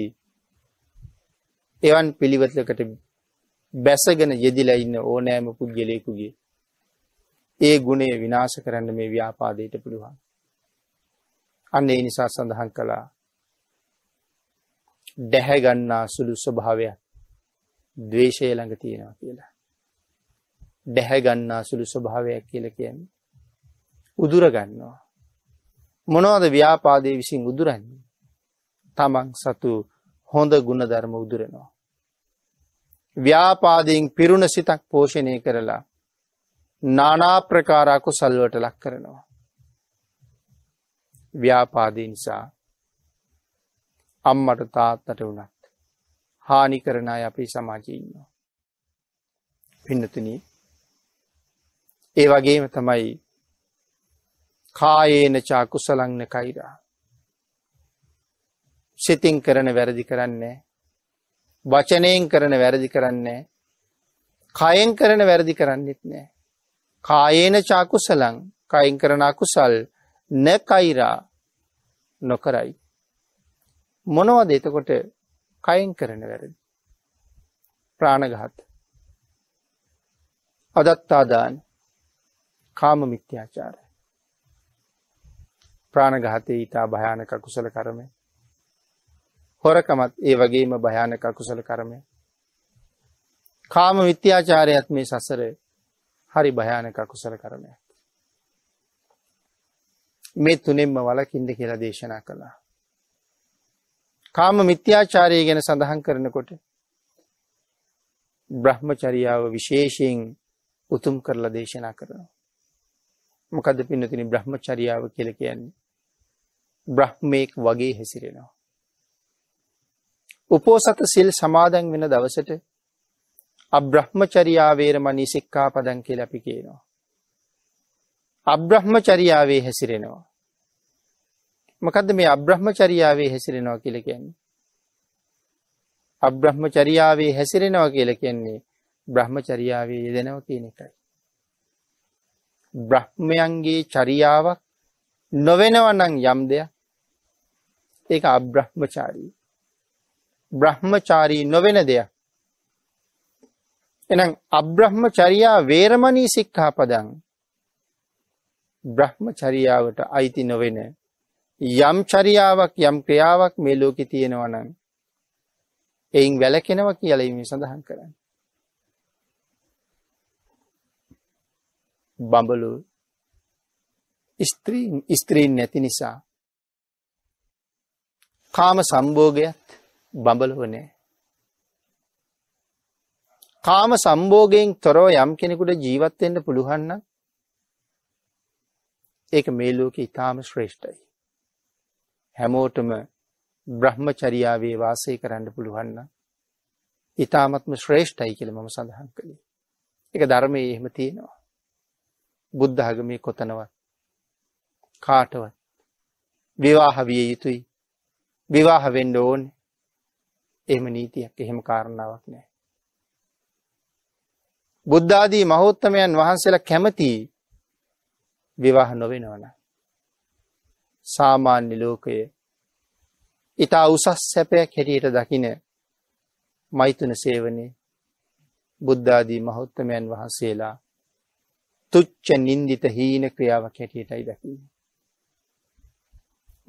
එවන් පිළිවෙතලකට බැසගෙන යෙදිලා ඉන්න ඕනෑම පුද්ගලයෙකුගේ ඒ ගුණේ විනාශ කරන්න මේ ව්‍යාපාදයට පුළුවන් අන්න ඒ නිසා සඳහන් කළා දැහැගන්නා සුළු ස්වභාවයක් ද්වේෂය ළඟ තියෙනවා කියලා. බැහැ ගන්නා සුළු ස්වභාවයක් කියලා කියන්නේ. උදුර ගන්නවා. මොනවද ව්‍යාපාදයේ විසින් උදුරන්නේ? තමන් සතු හොඳ ಗುಣධර්ම උදුරනවා. ව්‍යාපාදයෙන් පිරුණ සිතක් පෝෂණය කරලා නානා ප්‍රකාර අකුසල් වලට ලක් කරනවා. ව්‍යාපාදේ නිසා අම්මට තාත්තට උනත් හානි කරන අය අපේ සමාජයේ ඉන්නවා. පින්නතුනි ඒ වගේම තමයි කායේන චාකුසලංන කෛරා සිතින් කරන වැරදි කරන්නේ වචනයෙන් කරන වැරදි කරන්නේ කයෙන් කරන වැරදි කරන්නෙත් නෑ කායේන චාකුසලං කයින් කරන අකුසල් නැ කෛරා නොකරයි මොනවද එතකොට කයෙන් කරන වැරදි. ප්‍රාණඝාත. අදත්තාදාන කාම මිත්‍යාචාරය. ප්‍රාණඝාතයේ ඊතා භයානක කුසල කර්මය. හොරකමත් ඒ වගේම භයානක කුසල කර්මය. කාම විත්‍යාචාරයත් මේ සසර හරි භයානක කුසල කර්මයක්. මේ තුනෙන්ම වලකින්ද කියලා දේශනා කළා. කාම මිත්‍යාචාරය ගැන සඳහන් කරනකොට බ්‍රහ්මචරියාව විශේෂයෙන් උතුම් කරලා දේශනා කරනවා. මොකද පින්නතින බ්‍රහ්මචරියාව කියල කියන්නේ. බ්‍රහ්මයෙක් වගේ හැසිරෙනවා. උපෝසත සිල් සමාදන් වෙන දවසට අබ්‍රහ්මචරියාවේරමනී සික්කා පදන් කියලා අපි කියනවා. අබ්‍රහ්මචරියාවේ හැසිරෙනවා. මොකක්ද මේ අබ්‍රහ්මචරියාවේ හැසිරෙනවා කියලා කියන්නේ. අබ්‍රහ්මචරියාවේ හැසිරෙනවා කියලා කියන්නේ බ්‍රහ්මචරියාවේ යෙදෙනවා කියන එකයි. බ්‍රහ්මයන්ගේ චරියාවක් නොවෙනව නම් යම් දෙයක් ඒක අබ්‍රහ්මචාරී. බ්‍රහ්මචාරී නොවෙන දෙයක්. එනම් අබ්‍රහ්මචරියා වේරමණී සික්ඛාපදං බ්‍රහ්මචරියාවට අයිති නොවෙන යම් චරියාවක් යම් ක්‍රියාවක් මේ ලෝකෙ තියෙනවා නම් එයින් වැළකෙනවා කියලා මේ සඳහන් කරන්නේ. බඹලු ස්ත්‍රී ස්ත්‍රීන් නැති නිසා කාම සම්භෝගයත් බඹලුව නෑ. කාම සම්භෝගයෙන් තොරව යම් කෙනෙකුට ජීවත් වෙන්න පුළුවන් නම් ඒක මේ ලෝකේ ඊටාම ශ්‍රේෂ්ඨයි. හැමෝටම බ්‍රහ්මචරියාවේ වාසය කරන්න පුළුවන් නම් ඊ타මත්ම ශ්‍රේෂ්ඨයි කියලා මම සඳහන් කළේ. ඒක ධර්මයේ එහෙම තියෙනවා. බුද්ධ ආගමේ කොතනවත් කාටවත් විවාහ විය යුතුයි. විවාහ වෙන්න ඕනේ. එහෙම නීතියක් එහෙම කාරණාවක් නැහැ. බුද්ධ ආදී මහෞත්මයන් වහන්සේලා කැමති විවාහ නොවෙනවනම් සාමාන්‍ය ලෝකය ඉතා උසස් සැපයක් හැටියට දකින මෛතුන සේවනේ බුද්ධාදී මහොත්තමයන් වහන්සේලා තුච්ච නින්දිත හීන ක්‍රියාවක් හැටියටයි දකින්න.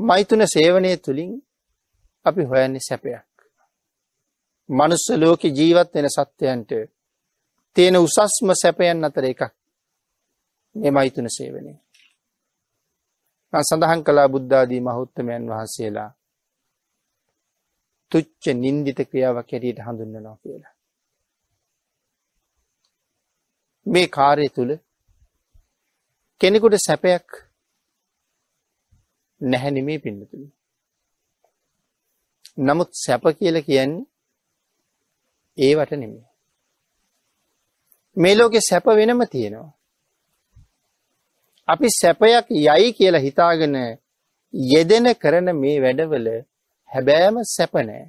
මෛතුන සේවනය තුළින් අපි හොයන්නේ සැපයක්. මනුස්ස ලෝක ජීවත් වෙන සත්‍යයන්ට තියෙන උසස්ම සැපයන් අතර එකක් මේ මෛතුන සේවනය. සඳහන් කලා බුද්ධාදී මහෞත්තමයන් වහන්සේලා තුච්ච නින්දිත ක්‍රියාවක් හැටියට හඳුන්වනවා කියලා. මේ කාර්ය තුල කෙනෙකුට සැපයක් නැහැ නෙමේ පින්නතුනි. නමුත් සැප කියලා කියන්නේ ඒවට නෙමෙයි. මේ ලෝකේ සැප වෙනම තියෙනවා. අපි සැපයක් යයි කියලා හිතාගෙන යෙදෙන කරන මේ වැඩවල හැබෑම සැප නෑ.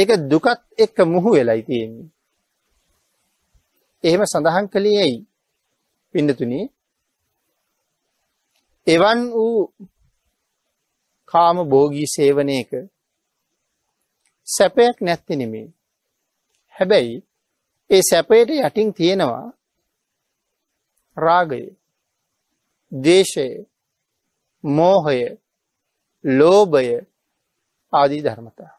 ඒක දුකත් එක්ක මුහු වෙලයි තියෙන්නේ. එහෙම සඳහන් කළේ ඇයි? පින්නතුනි. එවන් වූ කාම භෝගී සේවනයේක සැපයක් නැත්තේ නෙමෙයි. හැබැයි ඒ සැපයට යටින් තියෙනවා රාගය දේශය මෝහය ලෝභය ආදී ධර්මතා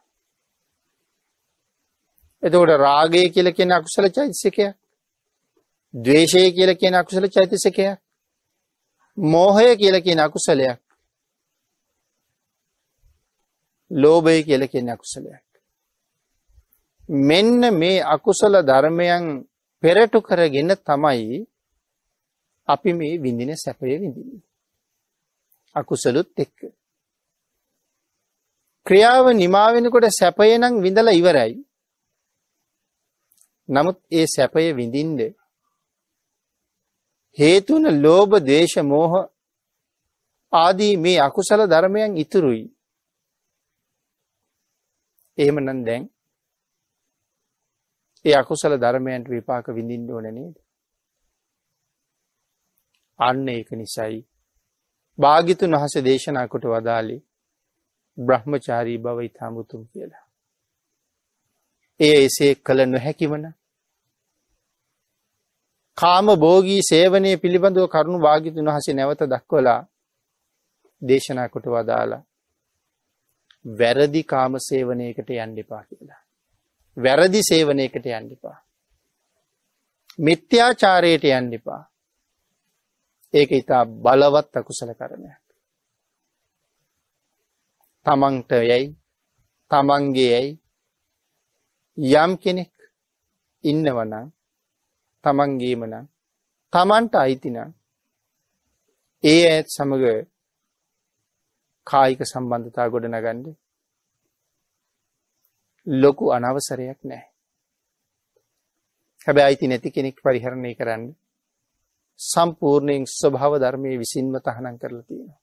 එතකොට රාගය කියලා කියන අකුසල චෛතසිකයක් ද්වේෂය කියලා කියන අකුසල චෛතසිකයක් මෝහය කියලා කියන අකුසලයක් ලෝභය කියලා කියන අකුසලයක් මෙන්න මේ අකුසල ධර්මයන් පෙරටු කරගෙන තමයි අපි මේ විඳින සැපය විඳින්නේ. අකුසලොත් එක්ක. ක්‍රියාව නිමා වෙනකොට සැපය නම් විඳලා ඉවරයි. නමුත් ඒ සැපය විඳින්ද හේතුන ලෝභ, දේශ, මෝහ ආදී මේ අකුසල ධර්මයන් ඉතුරුයි. එහෙමනම් දැන් ඒ අකුසල ධර්මයන්ට විපාක විඳින්න ඕන නේද? අන්න ඒක නිසයි. භාගිතුන් වහස දේශනා කොට වදාලේ බ්‍රහ්මචාරී බව ඉතාමුතුම් කියලා. එය එසේ කළ නොහැකිවන කාම බෝගී සේවනය පිළිබඳව කරුණු භාගිතුන් වහසේ නැවත දක්වලා දේශනා කොට වදාලා වැරදි කාම සේවනයකට යන්ඩිපා කියලා. වැරදි සේවනයකට යන්ඩිපා. මිත්‍යාචාරයට යන්ඩිපා. ඒක ඉතා බලවත් අකුසල කරනය. තමන්ට යැයි තමන්ගේ යැයි යම් කෙනෙක් ඉන්නවනං තමන්ගේමන තමන්ට අයිතින ඒ ඇත් සමඟ කායික සම්බන්ධතා ගොඩනගන්ඩ ලොකු අනවසරයක් නෑ හැබැ අයිති නැති කෙනෙක් පරිහරණය කරන්න සම්පූර්ණයෙන් ස්වභාව ධර්මයේ විසින්ම තහනම් කරලා තියෙනවා.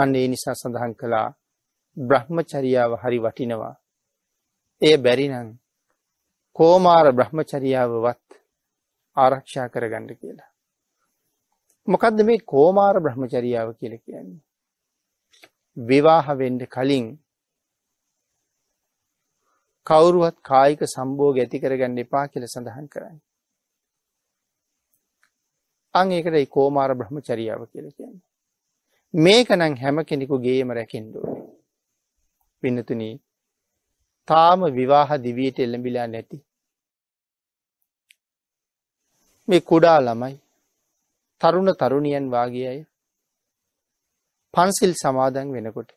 අන්න ඒ නිසා සඳහන් කළා බ්‍රහ්මචර්යාව හරි වටිනවා. ඒ බැරි නම් කොමාර බ්‍රහ්මචර්යාවවත් ආරක්ෂා කරගන්න කියලා. මොකද්ද මේ කොමාර බ්‍රහ්මචර්යාව කියලා කියන්නේ? විවාහ වෙන්න කලින් කවුරුවත් කායික සම්භෝග ඇති කරගන්න එපා කියලා සඳහන් කරන්නේ. අං ඒකටයි කෝමාර බ්‍රහ්මචරියාව කියලා කියන්නේ. මේකනම් හැම කෙනෙකුගේම රැකෙන්න ඕනේ. පින්නතුනි, තාම විවාහ දිවියට එළඹිලා නැති. මේ කුඩා ළමයි තරුණ තරුණියන් වාගේ අය පන්සිල් සමාදන් වෙනකොට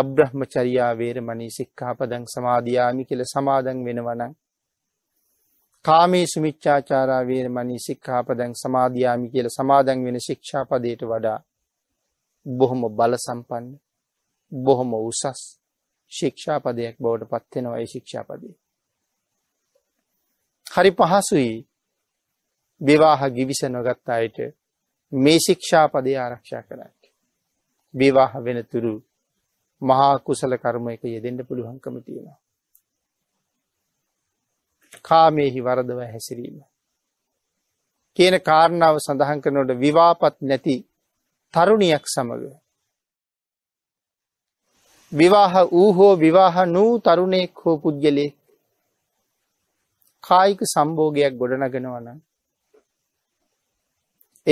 අබ්‍රහ්මචර්යා වේරමණී සික්ඛාපදං සමාදියාමි කියලා සමාදන් වෙනවා නම් කාමේසු මිච්ඡාචාරා වේරමණී සික්ඛාපදං සමාදියාමි කියලා සමාදන් වෙන ශික්ෂාපදයට වඩා බොහොම බල සම්පන්න බොහොම උසස් ශික්ෂාපදයක් බවට පත් වෙනවා ඒ ශික්ෂාපදේ. හරි පහසුයි විවාහ givis නොගත් අයට මේ ශික්ෂාපදේ ආරක්ෂා කරන්න. විවාහ වෙනතුරු මහා කුසල කර්මයක යෙදෙන්න පුළුවන්කම තියෙනවා. කාමයෙහි වරදව හැසිරීම. කියන කාරණාව සඳහන් කරනොට විවාපත් නැති තරුණියක් සමග. විවාහ වූ හෝ විවාහ නූ තරුණයෙක් හෝ පුද්ගලයෙක් කායික සම්භෝගයක් ගොඩනගෙනවන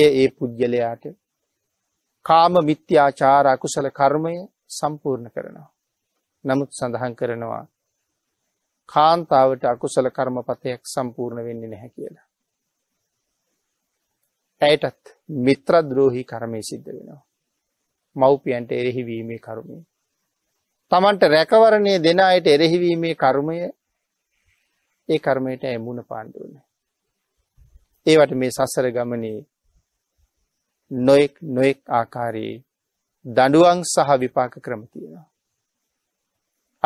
ඒ ඒ පුද්ගලයාට කාම මිත්‍යාචාර අකුසල කර්මය සම්පූර්ණ කරනවා. නමුත් සඳහන් කරනවා කාන්තාවට අකුසල කර්මපතයක් සම්පූර්ණ වෙන්නේ නැහැ කියලා. ඇයටත් මිත්‍රද්‍රෝහි කර්මය සිද්ධ වෙනවා. මව්පියන්ට එරෙහිවීමේ කර්මය. තමන්ට රැකවරණය දෙන අයට එරෙහිවීමේ කර්මය ඒ කර්මයට ඇමුණ පාණ්ඩුවන. ඒවට මේ සසර ගමනේ නොෙක් නොෙක් ආකාරයේ දඩුවන් සහ විපාක ක්‍රම තියෙනවා.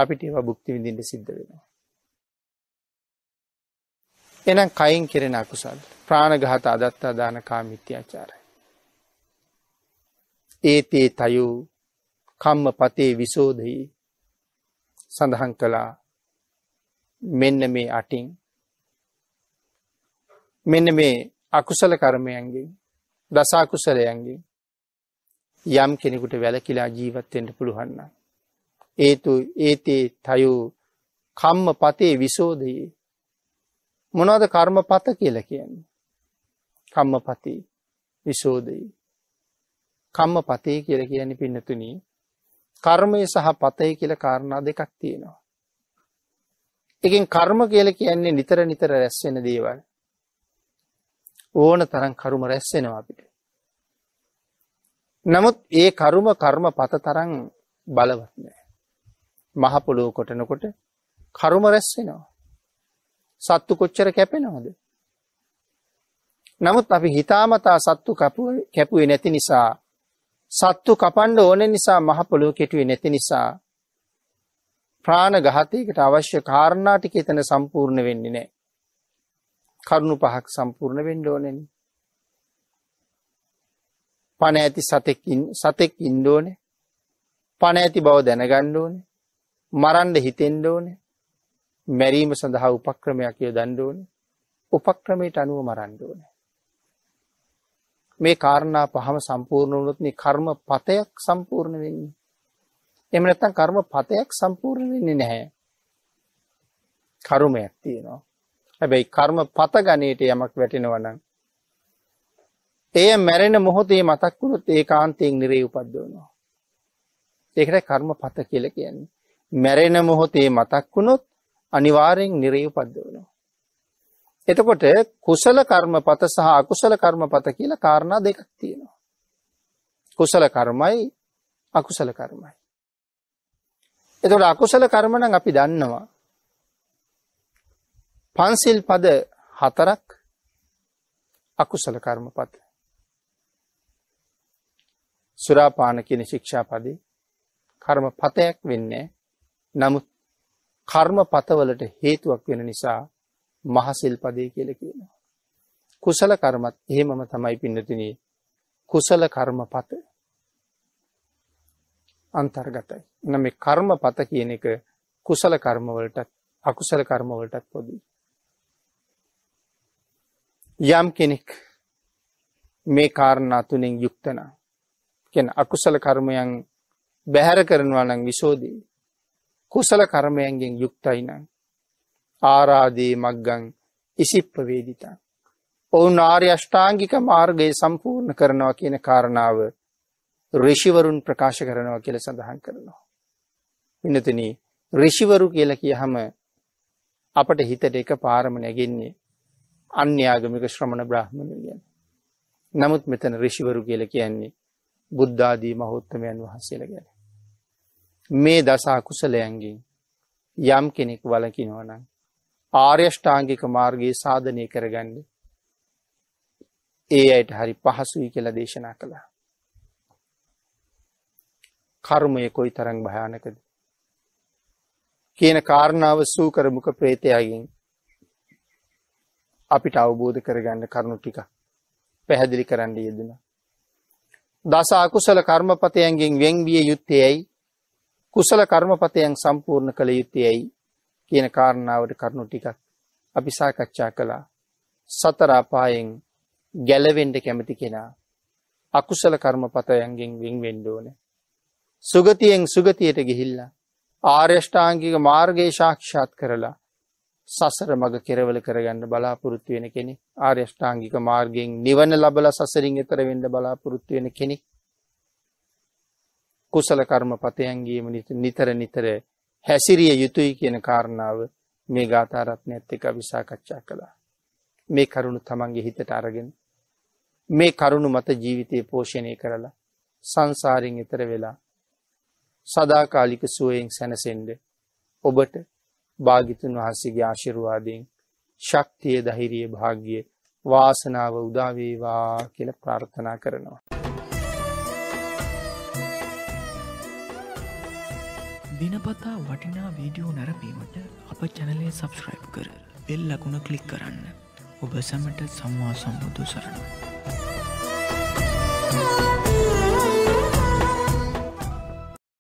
අපිට ඒවා භුක්ති විඳින්න සිද්ධ වෙනවා. එනම් කයින් කෙරෙන අකුසල් ප්‍රාණගහත අදත්තා දාන කාමිත්‍යාචාරය. ඒතේ තයු කම්ම පතේ විසෝධයේ සඳහන් කළා මෙන්න මේ අටින් මෙන්න මේ අකුසල කර්මයන්ගෙන් දසාකුසලයන්ගෙන් යම් කෙනෙකුට වැලකිලා ජීවත්වෙන්ට පුළුවන්න. ඒතු ඒතේ තයු කම්ම පතේ විසෝධයේ මොනවද කර්මපත කියලා කියන්නේ? කම්මපති, විසෝදේ. කම්මපතේ කියලා කියන්නේ පින්නතුනි කර්මය සහ පතේ කියලා කාරණා දෙකක් තියෙනවා. එකෙන් කර්ම කියලා කියන්නේ නිතර නිතර රැස් වෙන දේවල්. ඕන තරම් කර්ම රැස් වෙනවා අපිට. නමුත් ඒ කර්ම කර්මපත තරම් බලවත් නෑ. මහ පොළොව කොටනකොට කර්ම රැස් වෙනවා. සත්තු කොච්චර කැපෙනවද. නමුත් අපි හිතාමතා සත්තු කැපුවේ නැති නිසා සත්තු කපන්ඩ ඕන නිසා මහපොළොව කෙටුවේ නැති නිසා ප්‍රාණ ගහතයකට අවශ්‍ය කාරණාටික එතන සම්පූර්ණ වෙන්නේ නෑ. කරුණු පහක් සම්පූර්ණ වෙන්ඩ ඕනෙන. පණ ඇති සතෙකින් සතෙක් ඉන්ඩෝනේ පණ ඇති බව දැනගණ්ඩ ඕනේ මරන්ඩ හිතෙන්ඩ ඕනේ මැරීම සඳහා උපක්‍රමයක් යොදන්න ඕනේ. උපක්‍රමයට අනුව මරන්න ඕනේ. මේ කාරණා පහම සම්පූර්ණ වුණොත් මේ කර්මපතයක් සම්පූර්ණ වෙන්නේ. එහෙම නැත්නම් කර්මපතයක් සම්පූර්ණ වෙන්නේ නැහැ. කර්මයක් තියෙනවා. හැබැයි කර්මපත ගණේට යමක් වැටෙනවා නම් එය මැරෙන මොහොතේ මතක් වුණොත් ඒකාන්තයෙන් නිරේ උපද්දවනවා. ඒකට කර්මපත කියලා කියන්නේ. මැරෙන මොහොතේ මතක් වුණොත් අනිවාරයෙන් නිරේ උපද්දවනවා. එතකොට කුසල කර්මපත සහ අකුසල කර්මපත කියලා කාරණා දෙකක් තියෙනවා. කුසල කර්මයි අකුසල කර්මයි. එතකොට අකුසල කර්ම නම් අපි දන්නවා. පන්සිල් පද හතරක් අකුසල කර්මපත. සුරාපාන කියන ශික්ෂාපදේ කර්මපතයක් වෙන්නේ. නමුත් කර්ම පතවලට හේතුවක් වෙන නිසා මහසිල් පදය කියල කියනවා. කුසල කර්මත් එහෙමම තමයි පින්නතින කුසල කර්ම පත අන්තර්ගතයි. එන මේ කර්ම පත කියන එක කුසල කර්මවලටත් අකුසල කර්මවලටත් පොදී. යම් කෙනෙක් මේ කාරණා තුනෙන් යුක්තනා කෙන අකුසල කර්මයන් බැහැර කරනවා නම් විසෝදී කුසල කර්මයන්ගෙන් යුක්තයිනම්. ආරාදේ මක්ගං ඉසිප්පවේදිතා. ඔවුන් ආර්ය අෂ්ටාංගික මාර්ගයේ සම්පූර්ණ කරනවා කියන කාරණාව ඍෂිවරුන් ප්‍රකාශ කරනවා කියලා සඳහන් කරනවා. මෙන්නතනි ඍෂිවරු කියලා කියහම අපට හිතට එක පාරම නැගෙන්නේ අන්‍යාගමික ශ්‍රමණ බ්‍රාහ්මණයන්. නමුත් මෙතන ඍෂිවරු කියලා කියන්නේ බුද්ධ ආදී මහෞත්මයන් වහන්සේලා ගැන. මේ දසා කුසලයන්ගෙන් යම් කෙනෙක් වලකිනවනම් ආර්යෂ්ඨාංගික මාර්ගයේ සාධනය කරගන්න ඒ අයට හරි පහසුයි කියලා දේශනා කළා. කර්මය කොයි තරං භයානකද. කියන කාරණාව සූ කරමුක ප්‍රේතයගෙන් අපිට අවබෝධ කරගන්න කරුණු ටික පැහැදිලි කරන්න යෙදෙන. දස අකුසල කර්මපතයන්ගෙන් වෙන්විය යුත්තේයි කුසල කර්මපතයන් සම්පූර්ණ කළ යුත්තේයි කියන කාරණාවට කරුණු ටිකක් අපි සාකච්ඡා කළා. සතර අපායෙන් ගැලවෙන්න කැමති කෙනා අකුසල කර්මපතයන්ගෙන් වින් වෙන්න ඕනේ. සුගතියෙන් සුගතියට ගිහිල්ලා ආර්යෂ්ටාංගික මාර්ගය සාක්ෂාත් කරලා සසර මග කෙරවල කරගන්න බලාපොරොත්තු වෙන කෙනෙක් ආර්යෂ්ටාංගික මාර්ගයෙන් නිවන ලබලා සසරින් එතර වෙන්න බලාපොරොත්තු වෙන කෙනෙක් කුසල කර්ම පතයන්ගේම නිතර නිතර හැසිරිය යුතුයි කියන කාරණාව මේ ගාථාරත්නයත් එක විසාකච්ඡා කළා. මේ කරුණු තමන්ගේ හිතට අරගෙන මේ කරුණු මත ජීවිතය පෝෂණය කරලා සංසාරෙන් එතර වෙලා සදාකාලික සුවයෙන් සැනසෙන්ඩ ඔබට භාගිතුන් වහන්සේගේ ආශිරුවාදයෙන් ශක්තිය දහිරිය භාග්‍ය වාසනාව උදාවේවා කියල ප්‍රාර්ථනා කරනවා. දිනපතා වටිනා වීඩියෝ නැරපීමට අප චැනලේ සබස්ක්‍රයිබ් කර වෙල් ලකුණ කලික් කරන්න ඔබ සැමට සම්වා සම්බුදු සරණ. Thank you.